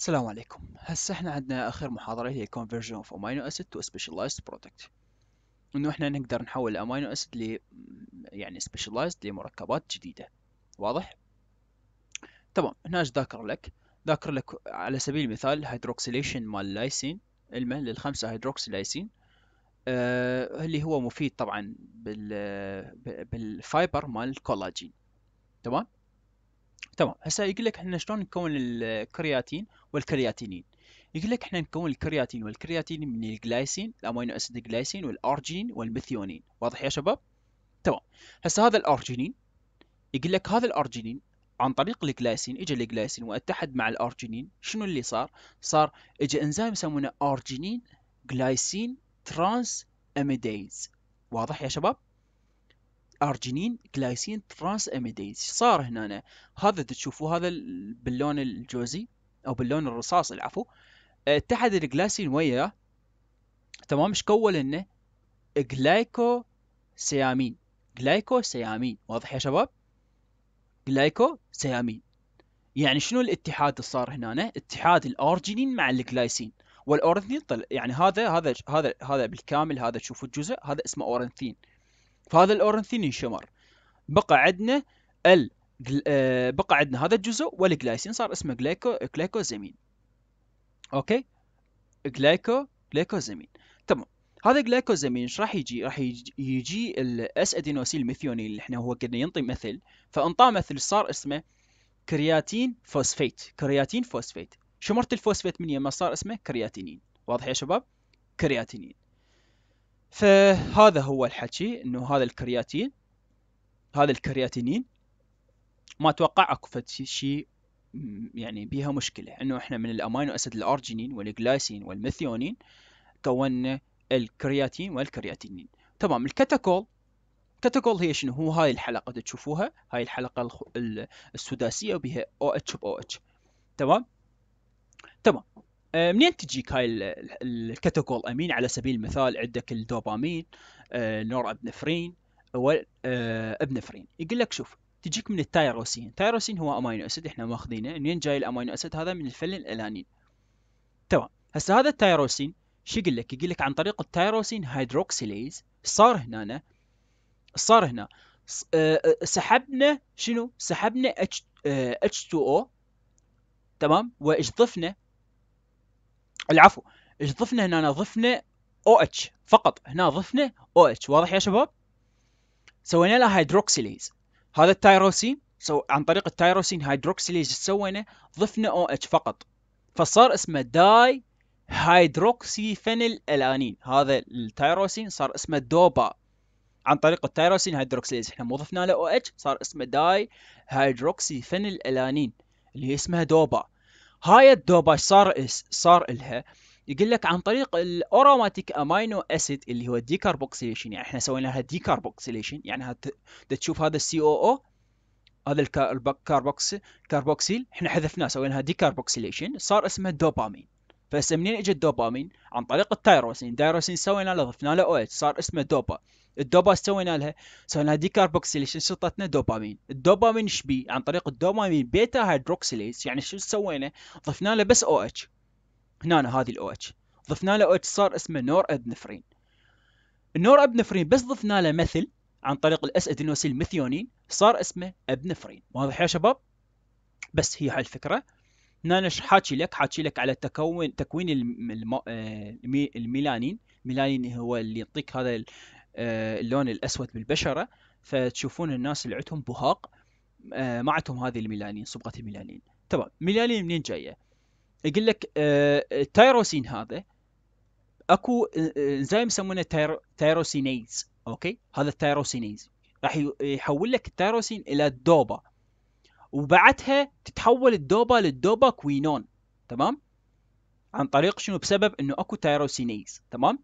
السلام عليكم هسه احنا عندنا اخر محاضرة هي conversion of amino acid to specialized product انه احنا نقدر نحول الامينو اسيد ل يعني specialized لمركبات جديدة واضح تمام هنا اش ذاكر لك ذاكر لك على سبيل المثال هيدروكسيليشن مال اللايسين علما للخمسة هيدروكسيلايسين آه اللي هو مفيد طبعا بال بالفايبر مال الكولاجين تمام تمام هسه يقول لك احنا شلون نكون الكرياتين والكرياتينين يقول لك احنا نكون الكرياتين والكرياتين من الجلايسين الامينو اسيد الجلايسين والارجينين والميثيونين واضح يا شباب تمام هسه هذا الارجينين يقول لك هذا الارجينين عن طريق الجلايسين اجى الجلايسين واتحد مع الارجينين شنو اللي صار صار اجى انزيم يسمونه ارجينين جلايسين ترانس اميديز واضح يا شباب ارجينين جلايسين ترانس اميديز صار هنا هذا تشوفوا هذا باللون الجوزي او باللون الرصاصي العفو آه، اتحد الجلايسين وياه تمام ايش كول لنا جلايكو سيامين جلايكو سيامين واضح يا شباب جلايكو سيامين يعني شنو الاتحاد اللي صار هنا اتحاد الارجينين مع الجلايسين والاورنثين طلع يعني هذا هذا هذا هذا بالكامل هذا تشوفوا الجزء هذا اسمه اورنثين فهذا الاورنثين انشمر بقى عندنا ال آه، بقى عندنا هذا الجزء والجلايسين صار اسمه جلايكو جلايكوزامين اوكي جلايكو جلايكوزامين تمام هذا جلايكوزامين ايش راح يجي؟ راح يجي, يجي الاس ادينوسيل ميثيونين اللي احنا هو كنا ينطي مثل فانطاه مثل صار اسمه كرياتين فوسفيت كرياتين فوسفيت شمرت الفوسفيت من يما صار اسمه كرياتينين واضح يا شباب؟ كرياتينين فهذا هو الحكي انه هذا الكرياتين هذا الكرياتينين ما اتوقع اكو فد شيء يعني بيها مشكله انه احنا من الامينو اسيد الارجينين والجلايسين والميثيونين كوننا الكرياتين والكرياتينين تمام الكاتاكول كاتاكول هي شنو هو هاي الحلقه تشوفوها هاي الحلقه السداسيه بها او اتش او اتش تمام تمام آه، منين تجيك هاي الكاتوكول امين على سبيل المثال عندك الدوبامين آه، نور ابنفرين آه، ابنفرين يقول لك شوف تجيك من التايروسين التايروسين هو امينو اسيد احنا ماخذينه منين جاي الامينو اسيد هذا من الالانين تمام هسه هذا التايروسين شو يقول لك يقول لك عن طريق التايروسين هيدروكسيليز صار هنا صار هنا سحبنا سحبنا شنو سحبنا اتش 2 او تمام واجضفنا العفو ايش ضفنا هنا ضفنا او اتش فقط هنا ضفنا او اتش واضح يا شباب سوينا له هيدروكسيليز هذا التايروسين سو عن طريق التايروسين هيدروكسيليز سوينا ضفنا او اتش فقط فصار اسمه داي هيدروكسيفينيل الانين هذا التايروسين صار اسمه دوبا عن طريق التايروسين هيدروكسيليز احنا مو ضفنا له او OH اتش صار اسمه داي هيدروكسيفينيل الانين اللي هي اسمها دوبا هاي الدوباش صار صار الها يقول لك عن طريق الاوروماتيك امينو اسيد اللي هو ديكاربوكسيليشن يعني احنا سوينا لها ديكاربوكسيليشن يعني هت... تشوف هذا السي او او هذا الكاربوكس كاربوكسيل احنا حذفناه سويناها ديكاربوكسيليشن صار اسمه دوبامين فهسه منين اجى الدوبامين؟ عن طريق التايروسين، التايروسين سوينا له ضفنا له او اتش صار اسمه دوبا، الدوبا سوينا لها سوينا لها ديكاربوكسيليشن سلطتنا دوبامين الدوبامين شبي عن طريق الدوبامين بيتا هيدروكسيليز يعني شو سوينا ضفنا له بس او اتش هنا هذه الاو اتش ضفنا له او اتش صار اسمه نور ادنفرين النور ابنفرين بس ضفنا له مثل عن طريق الاس ادينوسيل ميثيونين صار اسمه ابنفرين واضح يا شباب بس هي هالفكره هنا أنا حاكي لك حاكي لك على تكون تكوين آه، الميلانين الميلانين هو اللي يعطيك هذا آه، اللون الاسود بالبشره فتشوفون الناس اللي عندهم بهاق آه، ما عندهم هذه الميلانين صبغه الميلانين تمام ميلانين منين جايه؟ يقول لك آه، التايروسين هذا اكو انزيم يسمونه تايرو تايروسينيز اوكي هذا التايروسينيز راح يحول لك التايروسين الى الدوبا وبعدها تتحول الدوبا للدوبا كوينون تمام عن طريق شنو بسبب انه اكو تايروسينيز تمام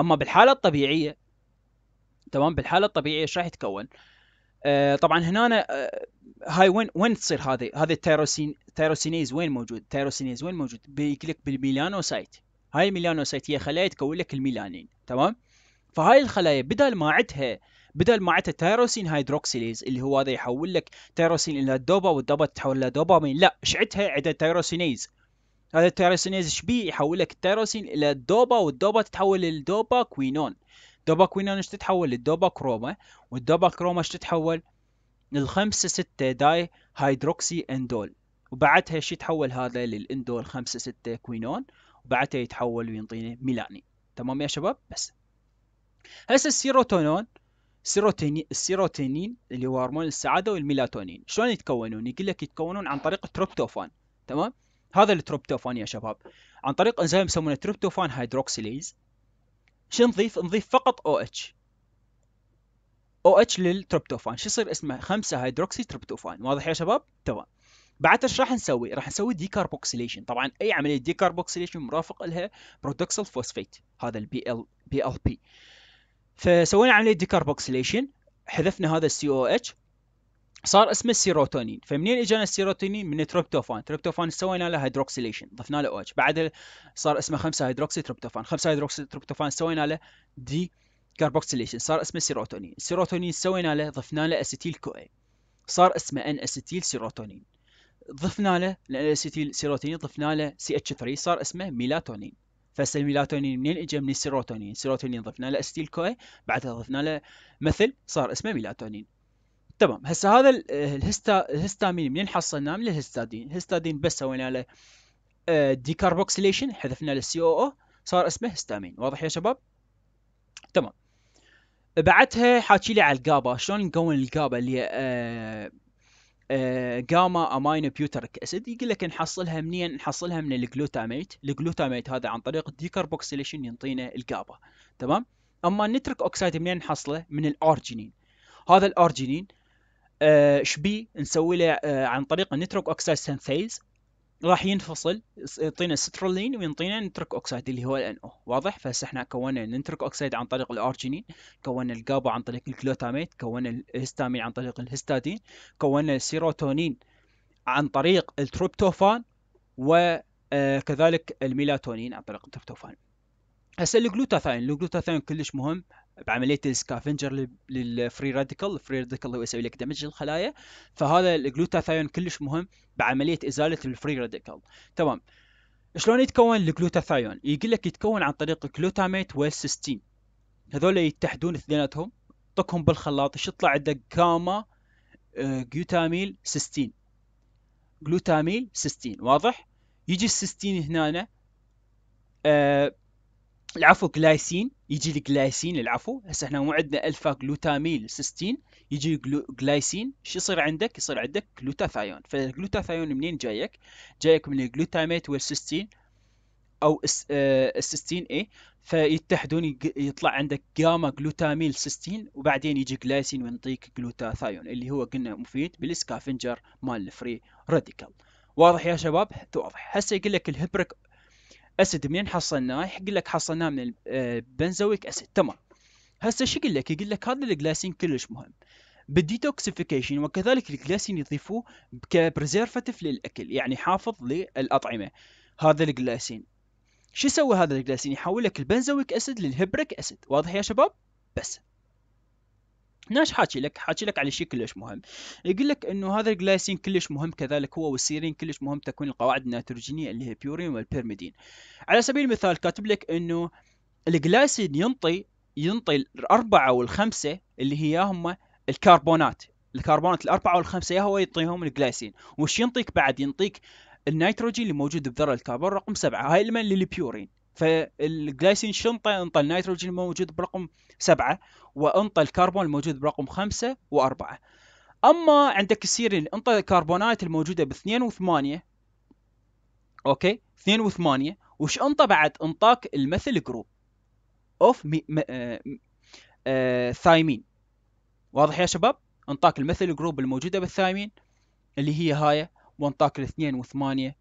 اما بالحاله الطبيعيه تمام بالحاله الطبيعيه ايش راح يتكون؟ آه طبعا هنا آه هاي وين وين تصير هذه؟ هذه التيروسين تيروسينيز وين موجود؟ التيروسينيز وين موجود؟ بيقول لك بالميلانوسايت هاي الميلانوسايت هي خلايا تكون لك الميلانين تمام؟ فهاي الخلايا بدل ما عندها بدل ما عندها تيروسين هيدروكسيليز اللي هو هذا يحول لك تيروسين الى دوبا والدوبا تتحول الى دوبامين لا ايش عندها؟ عندها تيروسينيز هذا التيروسينيز ايش بيه يحول لك التيروسين الى الدوبا والدوبا تتحول للدوبا كوينون دوبا كوينون ايش تتحول للدوبا كروما والدوبا كروما ايش تتحول للخمسة ستة داي هيدروكسي اندول وبعدها ايش يتحول هذا للاندول خمسة ستة كوينون وبعدها يتحول وينطينا ميلانين تمام يا شباب بس هسه السيروتونون السيروتينين السيروتينين اللي هو هرمون السعاده والميلاتونين شلون يتكونون يقول لك يتكونون عن طريق التروبتوفان تمام هذا التروبتوفان يا شباب عن طريق انزيم يسمونه تروبتوفان هيدروكسيليز شو نضيف نضيف فقط او اتش او اتش للتروبتوفان شو يصير اسمه 5 هيدروكسي تروبتوفان واضح يا شباب تمام بعد ايش راح نسوي؟ راح نسوي ديكاربوكسيليشن، طبعا اي عمليه ديكاربوكسيليشن مرافق لها برودكسل فوسفيت هذا البي ال بي ال بي. فسوينا عمليه ديكاربوكسيليشن حذفنا هذا السي او اتش صار اسمه السيروتونين فمنين اجانا السيروتونين من التريبتوفان التريبتوفان سوينا له هيدروكسيليشن ضفنا له او بعد صار اسمه 5 هيدروكسي تريبتوفان 5 هيدروكسي تريبتوفان سوينا له دي كاربوكسيليشن صار اسمه سيروتونين السيروتونين سوينا له ضفنا له اسيتيل كو اي صار اسمه ان اسيتيل سيروتونين ضفنا له اسيتيل سيروتونين ضفنا له سي اتش 3 صار اسمه ميلاتونين فهسه الميلاتونين منين اجى من السيروتونين السيروتونين ضفنا له اسيتيل كو اي بعدها ضفنا له مثل صار اسمه ميلاتونين تمام هسه هذا الهستا الهستامين منين حصلناه من الهستادين الهستادين بس سوينا له ديكاربوكسيليشن آه، حذفنا له سي او او صار اسمه هستامين واضح يا شباب تمام بعدها حاكي لي على الجابا شلون نكون الجابا اللي هي آه، آه، جاما امينو بيوتريك اسيد يقول لك نحصلها منين نحصلها من الجلوتاميت الجلوتاميت هذا عن طريق الديكربوكسيليشن ينطينا الجابا تمام اما النيتريك اوكسايد منين نحصله من الارجينين هذا الارجينين آه، شبي نسوي له آه، عن طريق النيتروك اوكسايد سنثيز راح ينفصل يعطينا سترولين وينطينا نترك اوكسايد اللي هو الان او واضح فهسه احنا كونا نترك اوكسايد عن طريق الارجينين كونا الجابا عن طريق الجلوتاميت كونا الهستامين عن طريق الهستادين كونا السيروتونين عن طريق التريبتوفان وكذلك آه، الميلاتونين عن طريق التريبتوفان هسه الجلوتاثاين الجلوتاثاين كلش مهم بعمليه السكافنجر للفري راديكال الفري راديكال هو يسوي لك دمج للخلايا فهذا الجلوتاثايون كلش مهم بعمليه ازاله الفري راديكال تمام شلون يتكون الجلوتاثايون يقول لك يتكون عن طريق الجلوتاميت والسيستين هذول يتحدون اثنيناتهم طقهم بالخلاط ايش يطلع عندك جاما جلوتاميل سيستين جلوتاميل سيستين واضح يجي السيستين هنا آه العفو جلايسين يجي الجلايسين العفو هسه احنا مو عندنا الفا جلوتاميل سيستين يجي جلايسين شو يصير عندك يصير عندك جلوتاثايون فالجلوتاثايون منين جايك جايك من الجلوتاميت والسيستين او آه، السيستين اي فيتحدون يطلع عندك جاما جلوتاميل سيستين وبعدين يجي جلايسين وينطيك جلوتاثايون اللي هو قلنا مفيد بالسكافنجر مال الفري راديكال واضح يا شباب واضح هسه يقول لك الهبرك اسيد منين حصلناه يقول لك حصلناه من البنزويك آه، اسيد تمام هسه شو يقول لك يقول لك هذا الجلاسين كلش مهم بالديتوكسيفيكيشن وكذلك الجلاسين يضيفوه كبريزرفتيف للاكل يعني حافظ للاطعمه هذا الجلاسين شو يسوي هذا الجلاسين يحول لك البنزويك اسيد للهبريك اسيد واضح يا شباب بس ايش حاكي لك حاكي لك على شيء كلش مهم يقول لك انه هذا الجلايسين كلش مهم كذلك هو والسيرين كلش مهم تكون القواعد النيتروجينيه اللي هي بيورين والبيرميدين على سبيل المثال كاتب لك انه الجلايسين ينطي ينطي الاربعه والخمسه اللي هي هم الكربونات الكربونات الاربعه والخمسه يا هو يعطيهم الجلايسين وش ينطيك بعد ينطيك النيتروجين اللي موجود بذره الكربون رقم سبعة هاي اللي البيورين فالجلايسين شنطه انطى النيتروجين الموجود برقم سبعه وانطى الكربون الموجود برقم خمسه واربعه. اما عندك السيرين انطى الكربونات الموجوده باثنين وثمانيه اوكي اثنين وثمانيه وش انطى بعد انطاك المثل جروب اوف مي... م... آ... آ... ثايمين واضح يا شباب انطاك المثل جروب الموجوده بالثايمين اللي هي هاي وانطاك الاثنين وثمانيه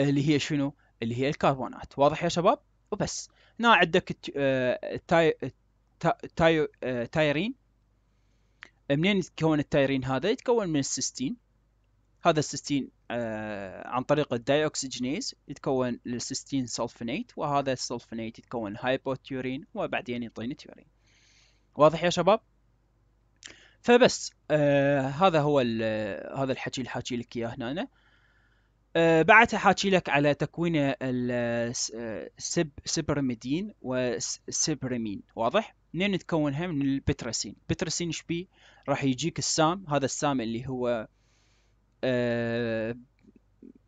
اللي هي شنو اللي هي الكربونات واضح يا شباب وبس هنا عندك التايرين منين يتكون التايرين هذا يتكون من السيستين هذا السيستين آه، عن طريق الدايوكسجينيز يتكون السيستين سلفونيت وهذا السلفونيت يتكون هايبوتيورين وبعدين يعطيني تيورين واضح يا شباب فبس آه هذا هو هذا الحكي اللي لك اياه هنا آه، بعدها حاكي لك على تكوين السب آه، سبرمدين والسبرمين واضح؟ منين تكونها من البترسين البترسين ايش بيه؟ راح يجيك السام هذا السام اللي هو آه،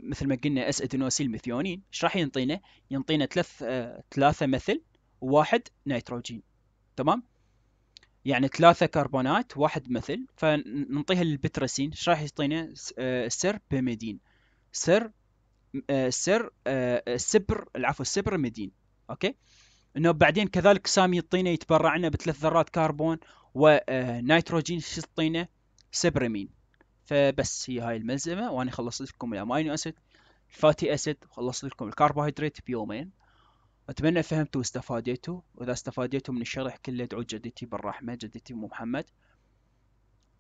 مثل ما قلنا اس ادينوسيل ميثيونين ايش راح ينطينا؟ ينطينا ثلاث ثلاثه مثل وواحد نيتروجين تمام؟ يعني ثلاثة كربونات واحد مثل فننطيها للبترسين ايش راح يعطينا؟ آه سر آه، سر السبر آه، العفو السبر مدين اوكي انه بعدين كذلك سامي الطينه يتبرع لنا بثلاث ذرات كربون ونيتروجين آه، في الطينه سبرمين فبس هي هاي الملزمه وانا خلصت لكم الامينو اسيد الفاتي اسيد وخلصت لكم الكربوهيدرات بيومين اتمنى فهمتوا واستفاديتوا واذا استفاديتوا من الشرح كله ادعوا جدتي بالرحمه جدتي ام محمد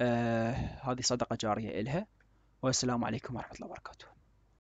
آه هذه صدقه جاريه الها والسلام عليكم ورحمه الله وبركاته